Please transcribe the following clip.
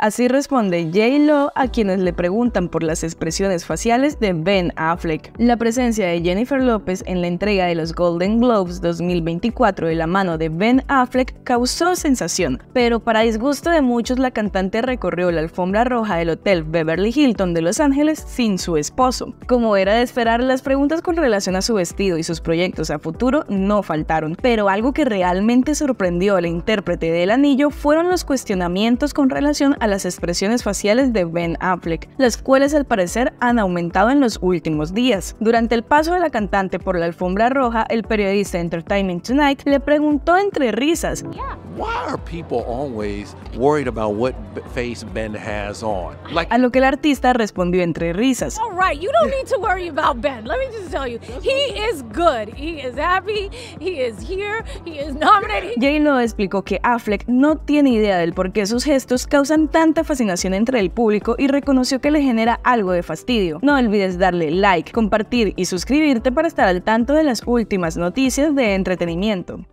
Así responde Jay lo a quienes le preguntan por las expresiones faciales de Ben Affleck. La presencia de Jennifer López en la entrega de los Golden Globes 2024 de la mano de Ben Affleck causó sensación, pero para disgusto de muchos la cantante recorrió la alfombra roja del Hotel Beverly Hilton de Los Ángeles sin su esposo. Como era de esperar, las preguntas con relación a su vestido y sus proyectos a futuro no faltaron, pero algo que realmente sorprendió al intérprete del anillo fueron los cuestionamientos con relación a las expresiones faciales de Ben Affleck, las cuales al parecer han aumentado en los últimos días. Durante el paso de la cantante por la alfombra roja, el periodista Entertainment Tonight le preguntó entre risas. A lo que el artista respondió entre risas. Lo explicó que Affleck no tiene idea del por qué sus gestos causan tan tanta fascinación entre el público y reconoció que le genera algo de fastidio. No olvides darle like, compartir y suscribirte para estar al tanto de las últimas noticias de entretenimiento.